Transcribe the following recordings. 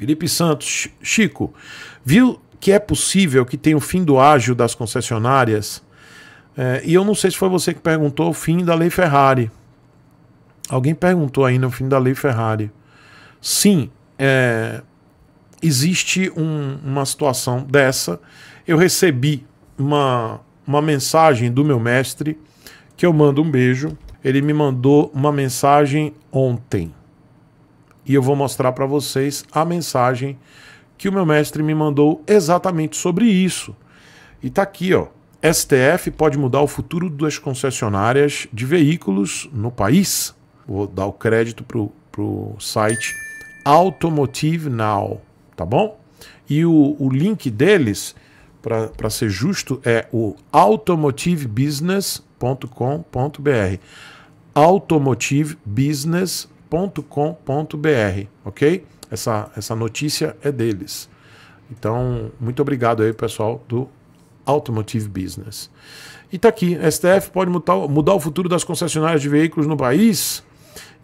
Felipe Santos, Chico, viu que é possível que tenha o fim do ágio das concessionárias? É, e eu não sei se foi você que perguntou o fim da Lei Ferrari. Alguém perguntou ainda o fim da Lei Ferrari. Sim, é, existe um, uma situação dessa. Eu recebi uma, uma mensagem do meu mestre, que eu mando um beijo. Ele me mandou uma mensagem ontem e eu vou mostrar para vocês a mensagem que o meu mestre me mandou exatamente sobre isso. E tá aqui, ó. STF pode mudar o futuro das concessionárias de veículos no país. Vou dar o crédito pro, pro site Automotive Now, tá bom? E o, o link deles, para ser justo, é o automotivebusiness.com.br automotivebusiness.com.br com.br, ok? Essa, essa notícia é deles. Então, muito obrigado aí, pessoal do Automotive Business. E tá aqui, STF pode mudar, mudar o futuro das concessionárias de veículos no país.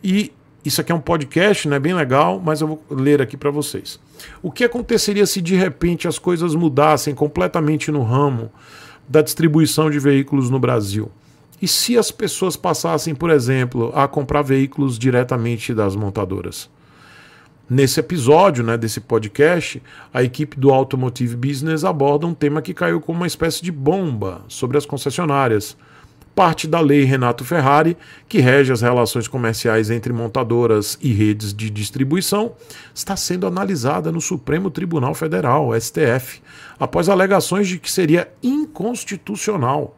E isso aqui é um podcast, né? Bem legal, mas eu vou ler aqui para vocês. O que aconteceria se de repente as coisas mudassem completamente no ramo da distribuição de veículos no Brasil? E se as pessoas passassem, por exemplo, a comprar veículos diretamente das montadoras? Nesse episódio né, desse podcast, a equipe do Automotive Business aborda um tema que caiu como uma espécie de bomba sobre as concessionárias. Parte da lei Renato Ferrari, que rege as relações comerciais entre montadoras e redes de distribuição, está sendo analisada no Supremo Tribunal Federal, STF, após alegações de que seria inconstitucional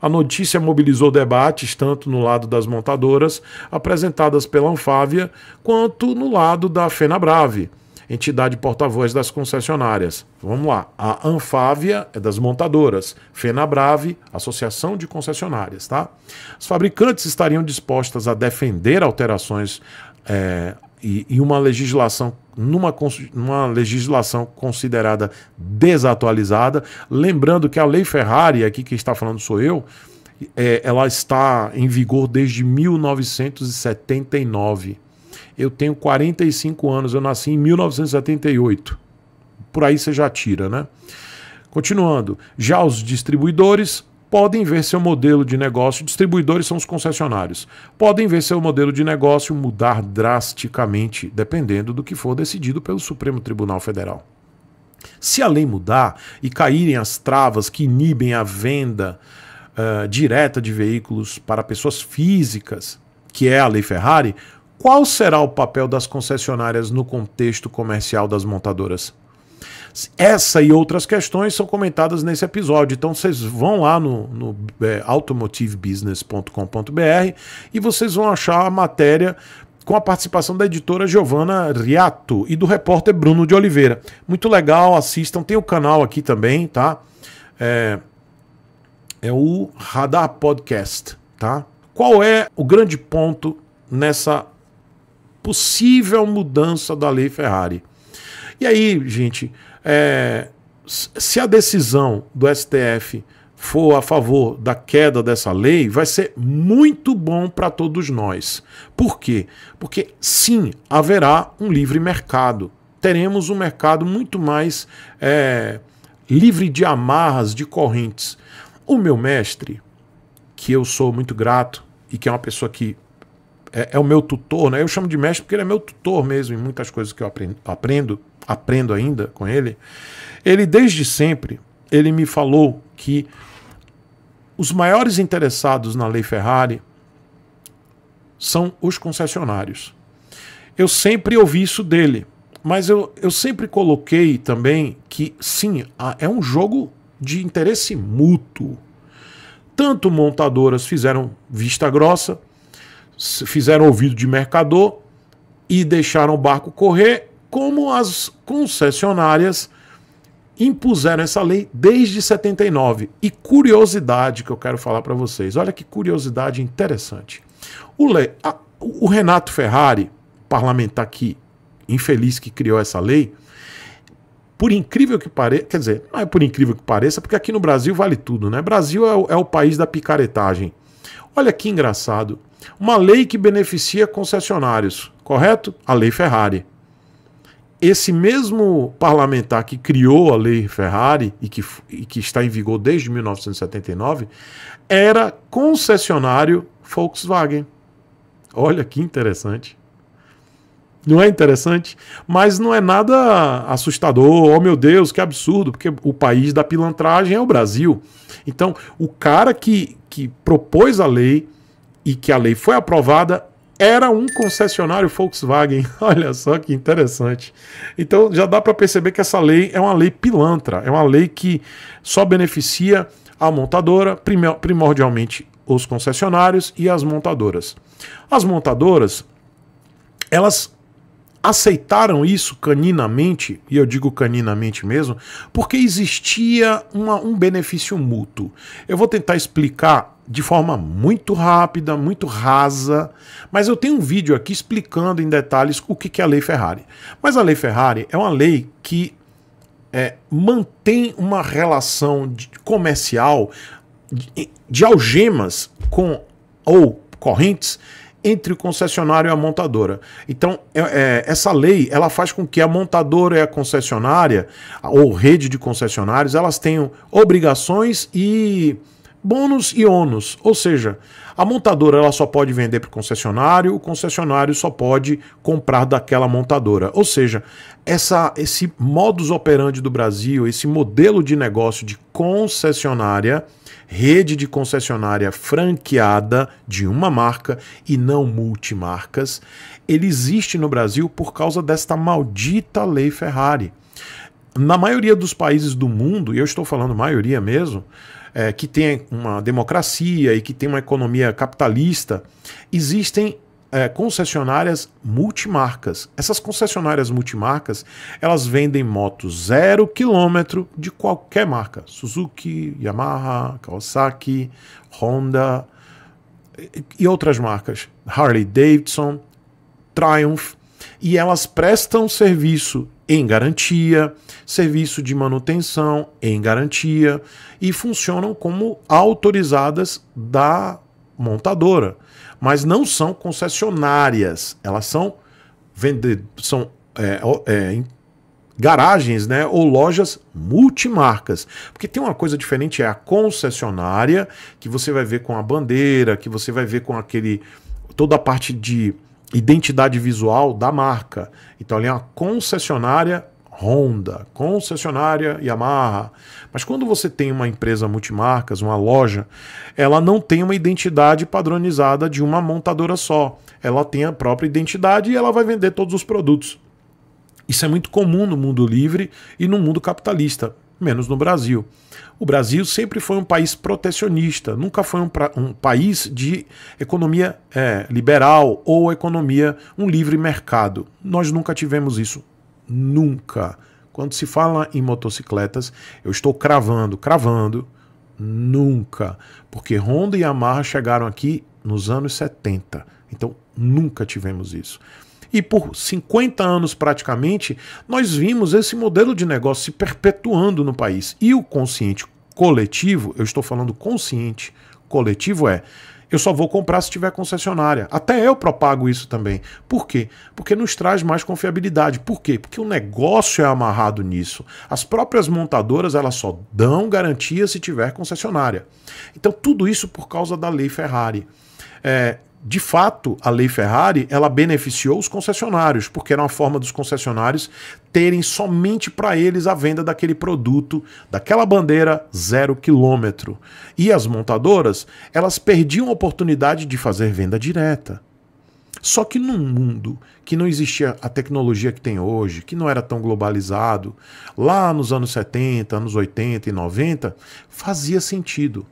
a notícia mobilizou debates tanto no lado das montadoras, apresentadas pela Anfávia, quanto no lado da FenaBrave, entidade porta-voz das concessionárias. Vamos lá, a Anfávia é das montadoras, FenaBrave, Associação de Concessionárias, tá? As fabricantes estariam dispostas a defender alterações é, e, e uma legislação numa, numa legislação considerada desatualizada. Lembrando que a Lei Ferrari, aqui que está falando sou eu, é, ela está em vigor desde 1979. Eu tenho 45 anos, eu nasci em 1978. Por aí você já tira, né? Continuando, já os distribuidores podem ver seu modelo de negócio, distribuidores são os concessionários, podem ver seu modelo de negócio mudar drasticamente, dependendo do que for decidido pelo Supremo Tribunal Federal. Se a lei mudar e caírem as travas que inibem a venda uh, direta de veículos para pessoas físicas, que é a Lei Ferrari, qual será o papel das concessionárias no contexto comercial das montadoras? Essa e outras questões são comentadas nesse episódio. Então vocês vão lá no, no é, automotivebusiness.com.br e vocês vão achar a matéria com a participação da editora Giovanna Riato e do repórter Bruno de Oliveira. Muito legal, assistam. Tem o canal aqui também, tá? É, é o Radar Podcast, tá? Qual é o grande ponto nessa possível mudança da lei Ferrari? E aí, gente, é, se a decisão do STF for a favor da queda dessa lei, vai ser muito bom para todos nós. Por quê? Porque sim, haverá um livre mercado. Teremos um mercado muito mais é, livre de amarras, de correntes. O meu mestre, que eu sou muito grato e que é uma pessoa que é, é o meu tutor, né? eu chamo de mestre porque ele é meu tutor mesmo em muitas coisas que eu aprendo aprendo ainda com ele, ele desde sempre ele me falou que os maiores interessados na lei Ferrari são os concessionários. Eu sempre ouvi isso dele, mas eu, eu sempre coloquei também que sim, é um jogo de interesse mútuo. Tanto montadoras fizeram vista grossa, fizeram ouvido de mercador e deixaram o barco correr como as concessionárias impuseram essa lei desde 79. E curiosidade que eu quero falar para vocês. Olha que curiosidade interessante. O, le... a... o Renato Ferrari, parlamentar que infeliz que criou essa lei, por incrível que pareça, quer dizer, não é por incrível que pareça, porque aqui no Brasil vale tudo, né? Brasil é o, é o país da picaretagem. Olha que engraçado. Uma lei que beneficia concessionários, correto? A Lei Ferrari esse mesmo parlamentar que criou a lei Ferrari e que, e que está em vigor desde 1979 era concessionário Volkswagen. Olha que interessante. Não é interessante? Mas não é nada assustador. Oh, meu Deus, que absurdo, porque o país da pilantragem é o Brasil. Então, o cara que, que propôs a lei e que a lei foi aprovada era um concessionário Volkswagen. Olha só que interessante. Então já dá para perceber que essa lei é uma lei pilantra, é uma lei que só beneficia a montadora, primordialmente os concessionários e as montadoras. As montadoras, elas aceitaram isso caninamente, e eu digo caninamente mesmo, porque existia uma, um benefício mútuo. Eu vou tentar explicar de forma muito rápida, muito rasa, mas eu tenho um vídeo aqui explicando em detalhes o que é a Lei Ferrari. Mas a Lei Ferrari é uma lei que é, mantém uma relação de, comercial de, de algemas com ou correntes entre o concessionário e a montadora. Então, é, é, essa lei ela faz com que a montadora e a concessionária, ou rede de concessionários, elas tenham obrigações e bônus e ônus, ou seja, a montadora ela só pode vender para o concessionário, o concessionário só pode comprar daquela montadora. Ou seja, essa, esse modus operandi do Brasil, esse modelo de negócio de concessionária, rede de concessionária franqueada de uma marca e não multimarcas, ele existe no Brasil por causa desta maldita lei Ferrari. Na maioria dos países do mundo, e eu estou falando maioria mesmo, é, que tem uma democracia e que tem uma economia capitalista, existem é, concessionárias multimarcas. Essas concessionárias multimarcas, elas vendem motos zero quilômetro de qualquer marca. Suzuki, Yamaha, Kawasaki, Honda e outras marcas. Harley Davidson, Triumph. E elas prestam serviço em garantia, serviço de manutenção em garantia e funcionam como autorizadas da montadora, mas não são concessionárias, elas são vender, são é, é, garagens né, ou lojas multimarcas. Porque tem uma coisa diferente, é a concessionária, que você vai ver com a bandeira, que você vai ver com aquele. toda a parte de identidade visual da marca. Então ali é uma concessionária Honda, concessionária Yamaha. Mas quando você tem uma empresa multimarcas, uma loja, ela não tem uma identidade padronizada de uma montadora só. Ela tem a própria identidade e ela vai vender todos os produtos. Isso é muito comum no mundo livre e no mundo capitalista menos no Brasil. O Brasil sempre foi um país protecionista, nunca foi um, um país de economia é, liberal ou economia, um livre mercado. Nós nunca tivemos isso. Nunca. Quando se fala em motocicletas, eu estou cravando, cravando, nunca. Porque Honda e Yamaha chegaram aqui nos anos 70. Então, nunca tivemos isso. E por 50 anos praticamente, nós vimos esse modelo de negócio se perpetuando no país. E o consciente coletivo, eu estou falando consciente coletivo, é eu só vou comprar se tiver concessionária. Até eu propago isso também. Por quê? Porque nos traz mais confiabilidade. Por quê? Porque o negócio é amarrado nisso. As próprias montadoras, elas só dão garantia se tiver concessionária. Então, tudo isso por causa da lei Ferrari. É, de fato, a lei Ferrari ela beneficiou os concessionários, porque era uma forma dos concessionários terem somente para eles a venda daquele produto, daquela bandeira zero quilômetro. E as montadoras, elas perdiam a oportunidade de fazer venda direta. Só que num mundo que não existia a tecnologia que tem hoje, que não era tão globalizado, lá nos anos 70, anos 80 e 90, fazia sentido.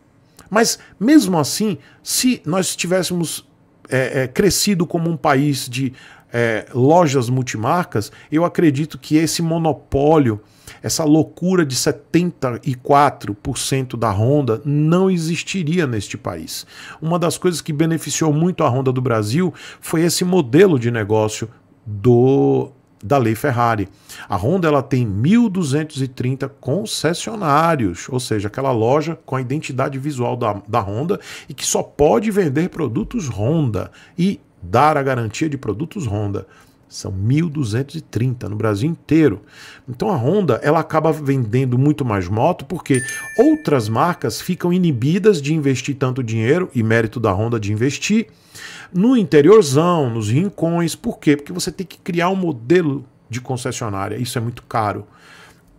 Mas mesmo assim, se nós tivéssemos é, é, crescido como um país de é, lojas multimarcas, eu acredito que esse monopólio, essa loucura de 74% da Honda não existiria neste país. Uma das coisas que beneficiou muito a Honda do Brasil foi esse modelo de negócio do da lei Ferrari. A Honda ela tem 1.230 concessionários, ou seja, aquela loja com a identidade visual da, da Honda e que só pode vender produtos Honda e dar a garantia de produtos Honda. São 1.230 no Brasil inteiro. Então a Honda ela acaba vendendo muito mais moto porque outras marcas ficam inibidas de investir tanto dinheiro e mérito da Honda de investir no interiorzão, nos rincões, por quê? Porque você tem que criar um modelo de concessionária, isso é muito caro.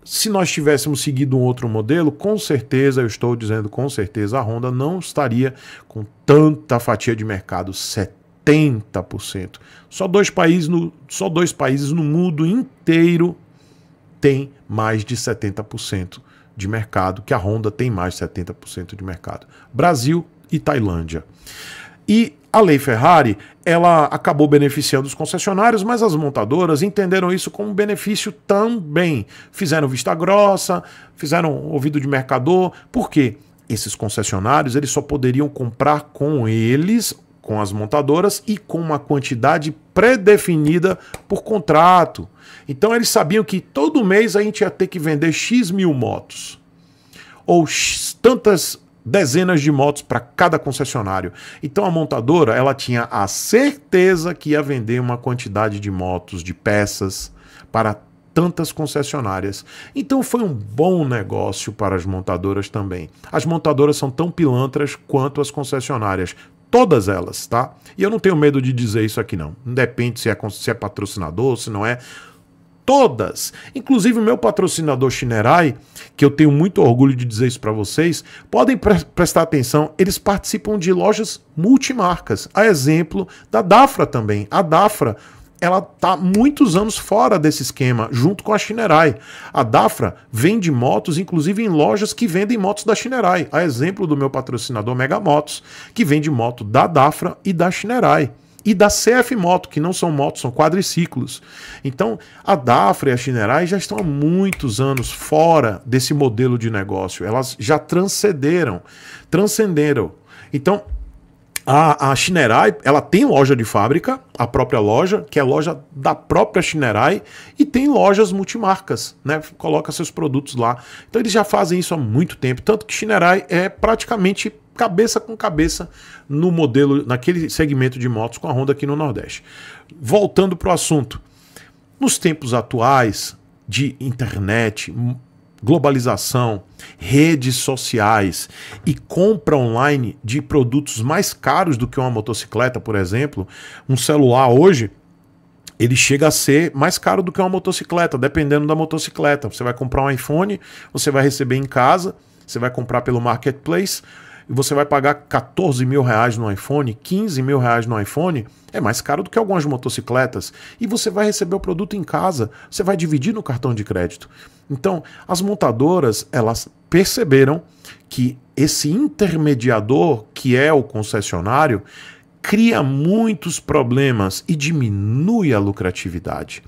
Se nós tivéssemos seguido um outro modelo, com certeza, eu estou dizendo com certeza, a Honda não estaria com tanta fatia de mercado, 70%. Só dois países no, só dois países no mundo inteiro têm mais de 70% de mercado, que a Honda tem mais de 70% de mercado. Brasil e Tailândia. E a lei Ferrari, ela acabou beneficiando os concessionários, mas as montadoras entenderam isso como benefício também. Fizeram vista grossa, fizeram ouvido de mercador. Por quê? Esses concessionários, eles só poderiam comprar com eles, com as montadoras e com uma quantidade pré-definida por contrato. Então eles sabiam que todo mês a gente ia ter que vender X mil motos ou tantas dezenas de motos para cada concessionário. Então a montadora, ela tinha a certeza que ia vender uma quantidade de motos, de peças para tantas concessionárias. Então foi um bom negócio para as montadoras também. As montadoras são tão pilantras quanto as concessionárias. Todas elas, tá? E eu não tenho medo de dizer isso aqui, não. Não depende se é, se é patrocinador, se não é todas. Inclusive o meu patrocinador Shinerai, que eu tenho muito orgulho de dizer isso para vocês, podem pre prestar atenção, eles participam de lojas multimarcas, a exemplo da Dafra também. A Dafra ela está muitos anos fora desse esquema, junto com a Shinerai. A Dafra vende motos, inclusive em lojas que vendem motos da Shinerai. A exemplo do meu patrocinador Mega Motos, que vende moto da Dafra e da Shinerai e da CF Moto, que não são motos, são quadriciclos. Então, a Dafra e a Chinerai já estão há muitos anos fora desse modelo de negócio. Elas já transcenderam, transcenderam. Então, a, a Shinerai, ela tem loja de fábrica, a própria loja, que é loja da própria Shinerai, e tem lojas multimarcas, né? Coloca seus produtos lá. Então eles já fazem isso há muito tempo, tanto que Shinerai é praticamente cabeça com cabeça no modelo, naquele segmento de motos com a Honda aqui no Nordeste. Voltando para o assunto, nos tempos atuais de internet, globalização, redes sociais e compra online de produtos mais caros do que uma motocicleta, por exemplo, um celular hoje ele chega a ser mais caro do que uma motocicleta, dependendo da motocicleta. Você vai comprar um iPhone, você vai receber em casa, você vai comprar pelo marketplace, você vai pagar 14 mil reais no iPhone, 15 mil reais no iPhone, é mais caro do que algumas motocicletas. E você vai receber o produto em casa, você vai dividir no cartão de crédito. Então, as montadoras, elas perceberam que esse intermediador, que é o concessionário, cria muitos problemas e diminui a lucratividade.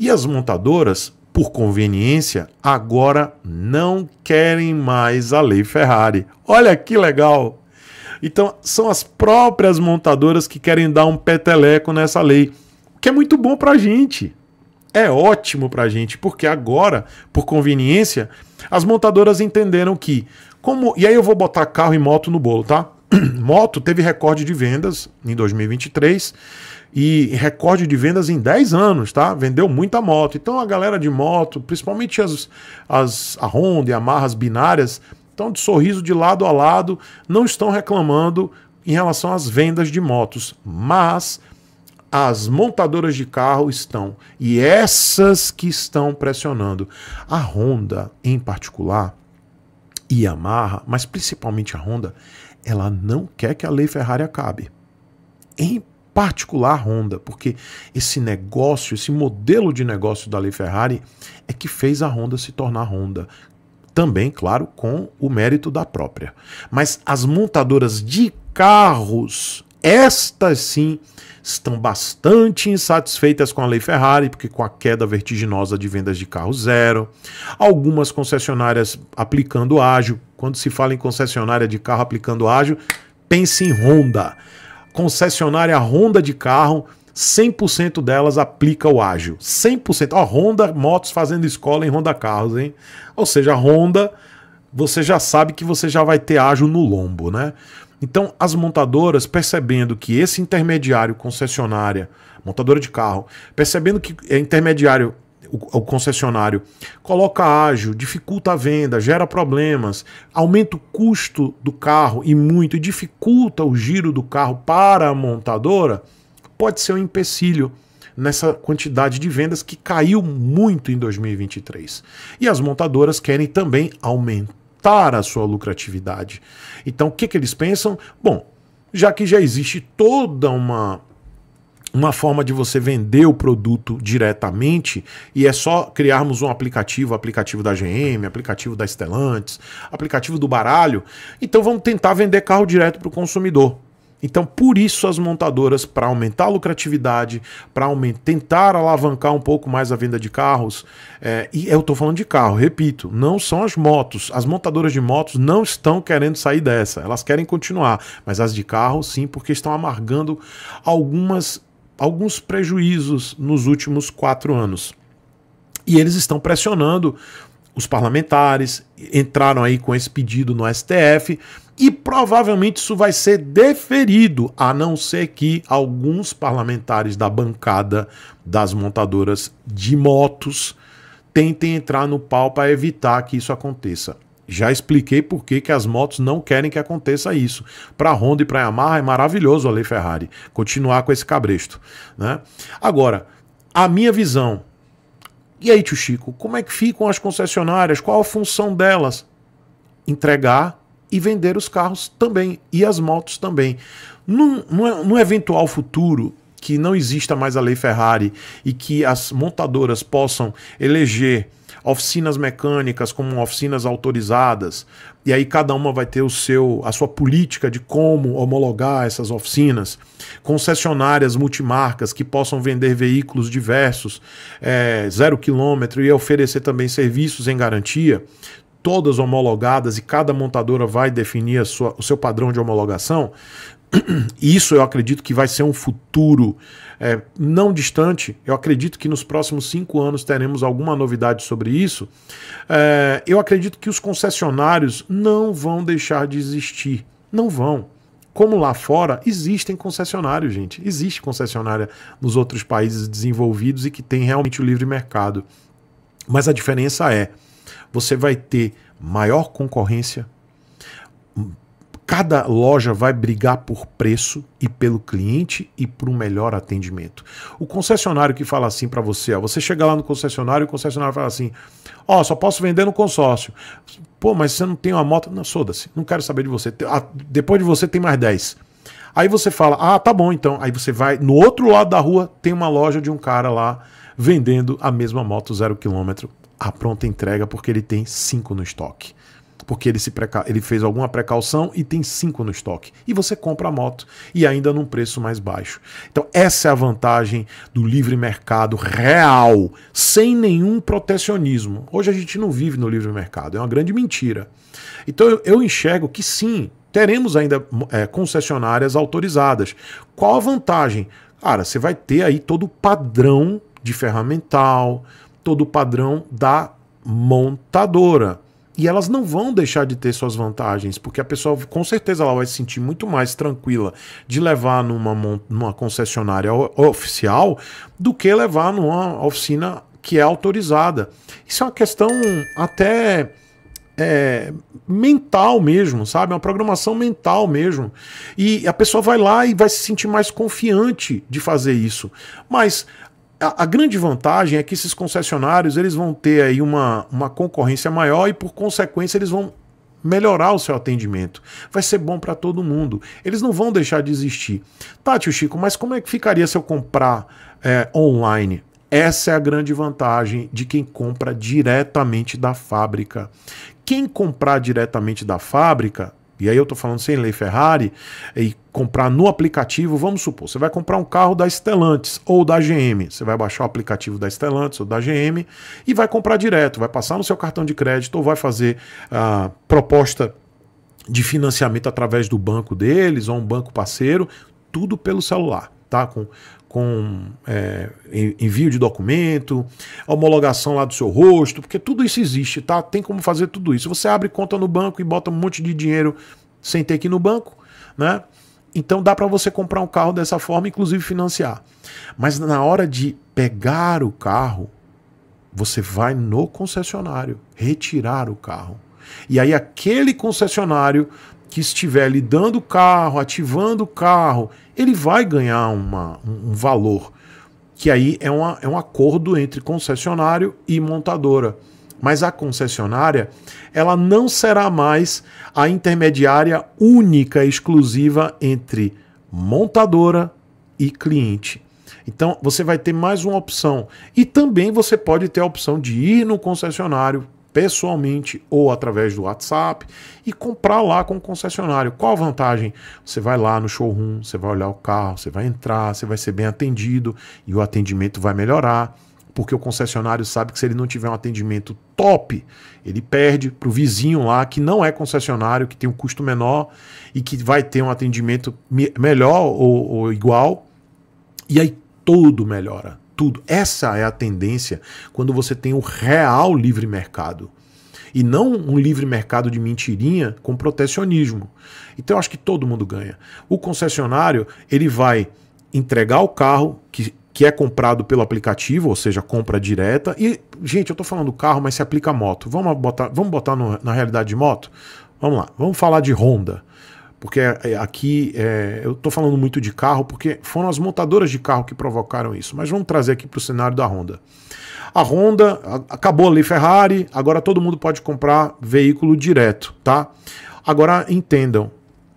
E as montadoras por conveniência, agora não querem mais a lei Ferrari. Olha que legal! Então, são as próprias montadoras que querem dar um peteleco nessa lei, o que é muito bom para a gente. É ótimo para a gente, porque agora, por conveniência, as montadoras entenderam que, como. E aí eu vou botar carro e moto no bolo, tá? moto teve recorde de vendas em 2023 e recorde de vendas em 10 anos, tá? Vendeu muita moto. Então a galera de moto, principalmente as, as a Honda e a Marra, binárias, estão de sorriso de lado a lado, não estão reclamando em relação às vendas de motos, mas as montadoras de carro estão e essas que estão pressionando. A Honda, em particular, e a Yamaha, mas principalmente a Honda, ela não quer que a lei Ferrari acabe. Em particular Honda, porque esse negócio, esse modelo de negócio da Lei Ferrari é que fez a Honda se tornar Honda. Também, claro, com o mérito da própria. Mas as montadoras de carros, estas sim, estão bastante insatisfeitas com a Lei Ferrari, porque com a queda vertiginosa de vendas de carro zero, algumas concessionárias aplicando ágil. Quando se fala em concessionária de carro aplicando ágil, pense em Honda concessionária Honda de carro, 100% delas aplica o ágil. 100%. Ó, Honda Motos fazendo escola em Honda Carros, hein? Ou seja, Honda, você já sabe que você já vai ter ágil no lombo, né? Então, as montadoras percebendo que esse intermediário concessionária, montadora de carro, percebendo que é intermediário o, o, concessionário coloca ágil, dificulta a venda, gera problemas, aumenta o custo do carro e muito, e dificulta o giro do carro para a montadora, pode ser um empecilho nessa quantidade de vendas que caiu muito em 2023. E as montadoras querem também aumentar a sua lucratividade. Então, o que, que eles pensam? Bom, já que já existe toda uma uma forma de você vender o produto diretamente e é só criarmos um aplicativo, aplicativo da GM, aplicativo da Stellantis, aplicativo do baralho. Então vamos tentar vender carro direto para o consumidor. Então, por isso as montadoras, para aumentar a lucratividade, para tentar alavancar um pouco mais a venda de carros, é, e eu estou falando de carro, repito, não são as motos. As montadoras de motos não estão querendo sair dessa, elas querem continuar, mas as de carro sim, porque estão amargando algumas alguns prejuízos nos últimos quatro anos. E eles estão pressionando os parlamentares, entraram aí com esse pedido no STF e provavelmente isso vai ser deferido, a não ser que alguns parlamentares da bancada das montadoras de motos tentem entrar no pau para evitar que isso aconteça. Já expliquei por que, que as motos não querem que aconteça isso. Para Honda e para Yamaha é maravilhoso a lei Ferrari continuar com esse cabresto. Né? Agora, a minha visão. E aí, tio Chico, como é que ficam as concessionárias? Qual a função delas? Entregar e vender os carros também e as motos também. no num eventual futuro que não exista mais a lei Ferrari e que as montadoras possam eleger oficinas mecânicas como oficinas autorizadas, e aí cada uma vai ter o seu a sua política de como homologar essas oficinas, concessionárias multimarcas que possam vender veículos diversos, é, zero quilômetro, e oferecer também serviços em garantia, todas homologadas e cada montadora vai definir sua, o seu padrão de homologação. Isso eu acredito que vai ser um futuro é, não distante, eu acredito que nos próximos cinco anos teremos alguma novidade sobre isso. É, eu acredito que os concessionários não vão deixar de existir. Não vão como lá fora, existem concessionários, gente. Existe concessionária nos outros países desenvolvidos e que tem realmente o livre mercado. Mas a diferença é: você vai ter maior concorrência, Cada loja vai brigar por preço e pelo cliente e por um melhor atendimento. O concessionário que fala assim para você, ó, você chega lá no concessionário e o concessionário fala assim: ó, oh, só posso vender no consórcio. Pô, mas você não tem uma moto. Não, soda-se, não quero saber de você. Depois de você tem mais 10. Aí você fala: ah, tá bom então. Aí você vai, no outro lado da rua tem uma loja de um cara lá vendendo a mesma moto zero quilômetro a pronta entrega porque ele tem cinco no estoque porque ele, se preca... ele fez alguma precaução e tem cinco no estoque. E você compra a moto e ainda num preço mais baixo. Então, essa é a vantagem do livre mercado real, sem nenhum protecionismo. Hoje a gente não vive no livre mercado, é uma grande mentira. Então, eu enxergo que sim, teremos ainda é, concessionárias autorizadas. Qual a vantagem? Cara, você vai ter aí todo o padrão de ferramental, todo o padrão da montadora. E elas não vão deixar de ter suas vantagens, porque a pessoa com certeza ela vai se sentir muito mais tranquila de levar numa, numa concessionária oficial do que levar numa oficina que é autorizada. Isso é uma questão até é, mental mesmo, sabe? É uma programação mental mesmo. E a pessoa vai lá e vai se sentir mais confiante de fazer isso. Mas a, grande vantagem é que esses concessionários eles vão ter aí uma, uma concorrência maior e, por consequência, eles vão melhorar o seu atendimento. Vai ser bom para todo mundo. Eles não vão deixar de existir. Tá, tio Chico, mas como é que ficaria se eu comprar é, online? Essa é a grande vantagem de quem compra diretamente da fábrica. Quem comprar diretamente da fábrica e aí eu estou falando sem lei Ferrari e comprar no aplicativo, vamos supor, você vai comprar um carro da Stellantis ou da GM, você vai baixar o aplicativo da Stellantis ou da GM e vai comprar direto, vai passar no seu cartão de crédito ou vai fazer a proposta de financiamento através do banco deles ou um banco parceiro, tudo pelo celular, tá? Com com é, envio de documento, homologação lá do seu rosto, porque tudo isso existe, tá? Tem como fazer tudo isso. Você abre conta no banco e bota um monte de dinheiro sem ter que ir no banco, né? Então dá para você comprar um carro dessa forma, inclusive financiar. Mas na hora de pegar o carro, você vai no concessionário retirar o carro. E aí aquele concessionário que estiver lidando o carro, ativando o carro, ele vai ganhar uma, um valor. Que aí é, uma, é um acordo entre concessionário e montadora. Mas a concessionária, ela não será mais a intermediária única, exclusiva entre montadora e cliente. Então, você vai ter mais uma opção. E também você pode ter a opção de ir no concessionário pessoalmente ou através do WhatsApp e comprar lá com o concessionário. Qual a vantagem? Você vai lá no showroom, você vai olhar o carro, você vai entrar, você vai ser bem atendido e o atendimento vai melhorar porque o concessionário sabe que se ele não tiver um atendimento top, ele perde para o vizinho lá que não é concessionário, que tem um custo menor e que vai ter um atendimento melhor ou, ou igual. E aí tudo melhora tudo. Essa é a tendência quando você tem o real livre mercado. E não um livre mercado de mentirinha com protecionismo. Então eu acho que todo mundo ganha. O concessionário, ele vai entregar o carro que, que é comprado pelo aplicativo, ou seja, compra direta. E, gente, eu estou falando carro, mas se aplica a moto. Vamos botar, vamos botar no, na realidade de moto? Vamos lá, vamos falar de Honda. Porque é, aqui é, eu estou falando muito de carro, porque foram as montadoras de carro que provocaram isso. Mas vamos trazer aqui para o cenário da Honda. A Honda acabou a lei Ferrari, agora todo mundo pode comprar veículo direto, tá? Agora entendam,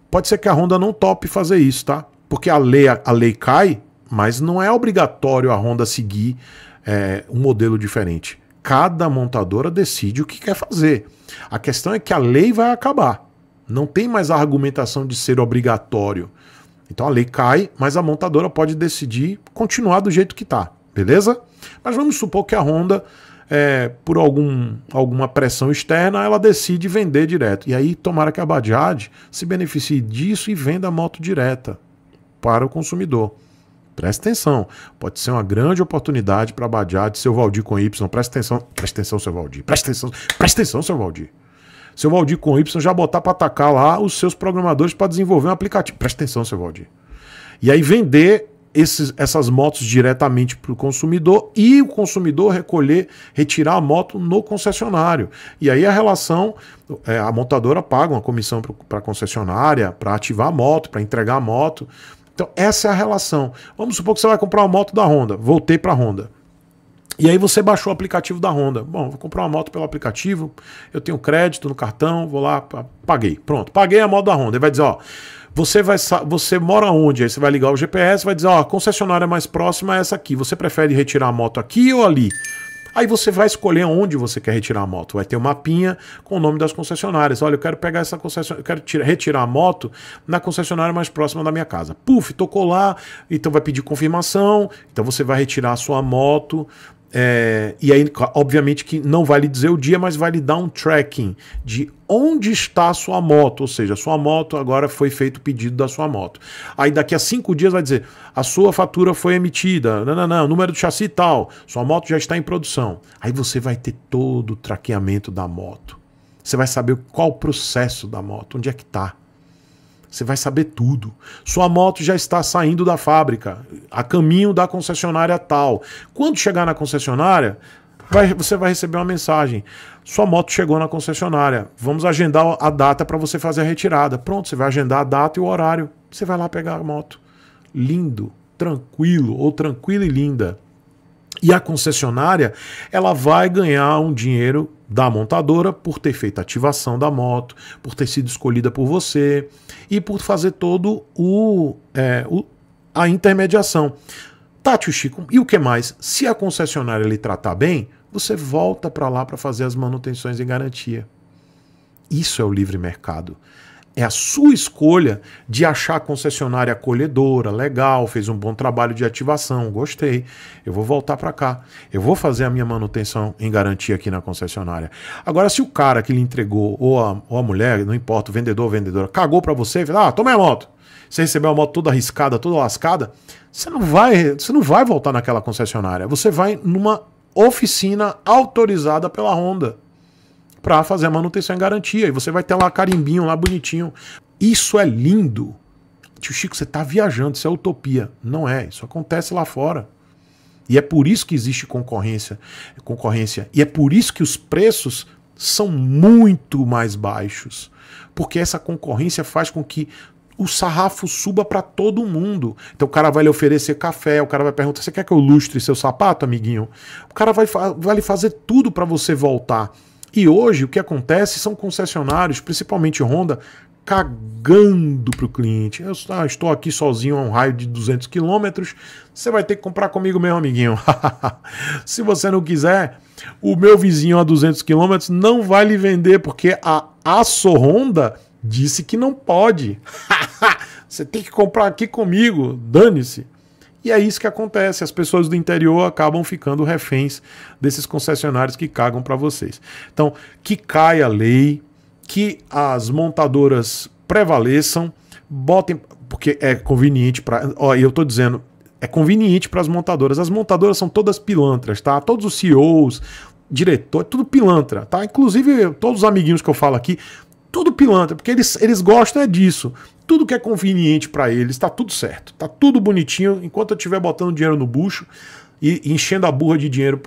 pode ser que a Honda não tope fazer isso, tá? Porque a lei, a lei cai, mas não é obrigatório a Honda seguir é, um modelo diferente. Cada montadora decide o que quer fazer. A questão é que a lei vai acabar. Não tem mais a argumentação de ser obrigatório. Então a lei cai, mas a montadora pode decidir continuar do jeito que está, beleza? Mas vamos supor que a Honda, é, por algum, alguma pressão externa, ela decide vender direto. E aí tomara que a Bajaj se beneficie disso e venda a moto direta para o consumidor. Presta atenção, pode ser uma grande oportunidade para a Bajaj, seu Valdir com Y. Presta atenção, presta atenção, seu Valdir. Presta atenção, presta atenção, seu Valdir seu Valdir com Y já botar para atacar lá os seus programadores para desenvolver um aplicativo. Presta atenção, seu Valdir. E aí vender esses, essas motos diretamente para o consumidor e o consumidor recolher, retirar a moto no concessionário. E aí a relação, é, a montadora paga uma comissão para a concessionária, para ativar a moto, para entregar a moto. Então essa é a relação. Vamos supor que você vai comprar uma moto da Honda. Voltei para a Honda. E aí você baixou o aplicativo da Honda. Bom, vou comprar uma moto pelo aplicativo, eu tenho crédito no cartão, vou lá, paguei. Pronto, paguei a moto da Honda. Ele vai dizer, ó, você vai você mora onde? Aí você vai ligar o GPS, vai dizer, ó, a concessionária mais próxima é essa aqui. Você prefere retirar a moto aqui ou ali? Aí você vai escolher onde você quer retirar a moto. Vai ter um mapinha com o nome das concessionárias. Olha, eu quero pegar essa concessionária, quero tirar, retirar a moto na concessionária mais próxima da minha casa. Puf, tocou lá, então vai pedir confirmação. Então você vai retirar a sua moto é, e aí, obviamente, que não vai lhe dizer o dia, mas vai lhe dar um tracking de onde está a sua moto. Ou seja, a sua moto agora foi feito o pedido da sua moto. Aí daqui a cinco dias vai dizer: a sua fatura foi emitida, não, não, não, número do chassi e tal, sua moto já está em produção. Aí você vai ter todo o traqueamento da moto. Você vai saber qual o processo da moto, onde é que está. Você vai saber tudo. Sua moto já está saindo da fábrica, a caminho da concessionária tal. Quando chegar na concessionária, vai, você vai receber uma mensagem. Sua moto chegou na concessionária. Vamos agendar a data para você fazer a retirada. Pronto, você vai agendar a data e o horário. Você vai lá pegar a moto. Lindo, tranquilo ou tranquila e linda. E a concessionária, ela vai ganhar um dinheiro da montadora por ter feito a ativação da moto, por ter sido escolhida por você e por fazer todo o, é, o a intermediação. Tati Chico, e o que mais? Se a concessionária lhe tratar bem, você volta para lá para fazer as manutenções em garantia. Isso é o livre mercado. É a sua escolha de achar a concessionária acolhedora, legal, fez um bom trabalho de ativação, gostei. Eu vou voltar para cá. Eu vou fazer a minha manutenção em garantia aqui na concessionária. Agora, se o cara que lhe entregou, ou a, ou a mulher, não importa, o vendedor ou vendedora, cagou para você e falou: ah, toma a moto. Você recebeu a moto toda arriscada, toda lascada, você não vai, você não vai voltar naquela concessionária. Você vai numa oficina autorizada pela Honda para fazer a manutenção em garantia. E você vai ter lá carimbinho, lá bonitinho. Isso é lindo. Tio Chico, você está viajando, isso é utopia. Não é, isso acontece lá fora. E é por isso que existe concorrência, concorrência. E é por isso que os preços são muito mais baixos. Porque essa concorrência faz com que o sarrafo suba para todo mundo. Então o cara vai lhe oferecer café, o cara vai perguntar: "Você quer que eu lustre seu sapato, amiguinho?" O cara vai, vai lhe fazer tudo para você voltar. E hoje o que acontece são concessionários, principalmente Honda, cagando para o cliente. Eu ah, estou aqui sozinho a um raio de 200 quilômetros, você vai ter que comprar comigo, meu amiguinho. Se você não quiser, o meu vizinho a 200 quilômetros não vai lhe vender, porque a Aço Honda disse que não pode. você tem que comprar aqui comigo, dane-se. E é isso que acontece. As pessoas do interior acabam ficando reféns desses concessionários que cagam para vocês. Então, que caia a lei, que as montadoras prevaleçam, botem. Porque é conveniente para. Ó, eu estou dizendo. É conveniente para as montadoras. As montadoras são todas pilantras, tá? Todos os CEOs, diretor, é tudo pilantra, tá? Inclusive, todos os amiguinhos que eu falo aqui, tudo pilantra, porque eles, eles gostam é disso. Tudo que é conveniente para eles, tá tudo certo. Tá tudo bonitinho. Enquanto eu estiver botando dinheiro no bucho e enchendo a burra de dinheiro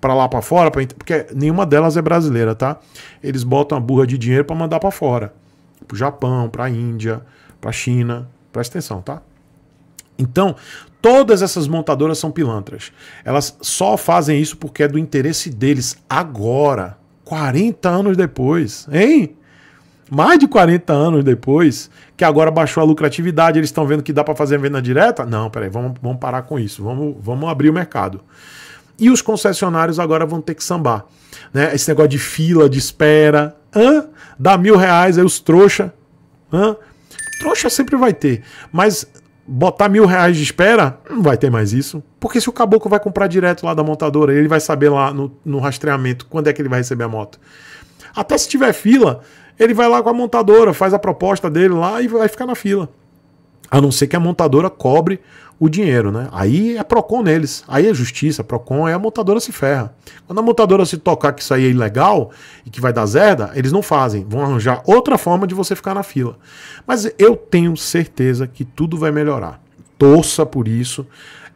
para lá para fora, pra, porque nenhuma delas é brasileira, tá? Eles botam a burra de dinheiro para mandar para fora, pro Japão, para Índia, para China. Presta atenção, tá? Então, todas essas montadoras são pilantras. Elas só fazem isso porque é do interesse deles agora, 40 anos depois, hein? mais de 40 anos depois, que agora baixou a lucratividade, eles estão vendo que dá para fazer a venda direta? Não, peraí, vamos, vamos parar com isso, vamos, vamos abrir o mercado. E os concessionários agora vão ter que sambar. Né? Esse negócio de fila, de espera, hã? dá mil reais, aí os trouxa. Hã? Trouxa sempre vai ter, mas botar mil reais de espera, não vai ter mais isso. Porque se o caboclo vai comprar direto lá da montadora, ele vai saber lá no, no rastreamento quando é que ele vai receber a moto. Até se tiver fila, ele vai lá com a montadora, faz a proposta dele lá e vai ficar na fila. A não ser que a montadora cobre o dinheiro, né? Aí é PROCON neles. Aí é justiça, PROCON é a montadora se ferra. Quando a montadora se tocar que isso aí é ilegal e que vai dar zerda, eles não fazem. Vão arranjar outra forma de você ficar na fila. Mas eu tenho certeza que tudo vai melhorar. Torça por isso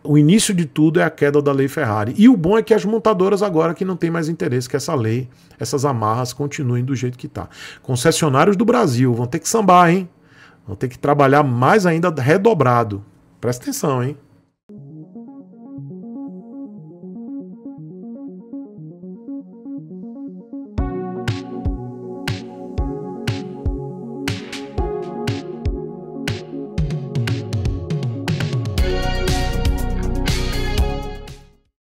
o início de tudo é a queda da lei Ferrari. E o bom é que as montadoras agora que não tem mais interesse que essa lei, essas amarras continuem do jeito que está. Concessionários do Brasil vão ter que sambar, hein? Vão ter que trabalhar mais ainda redobrado. Presta atenção, hein?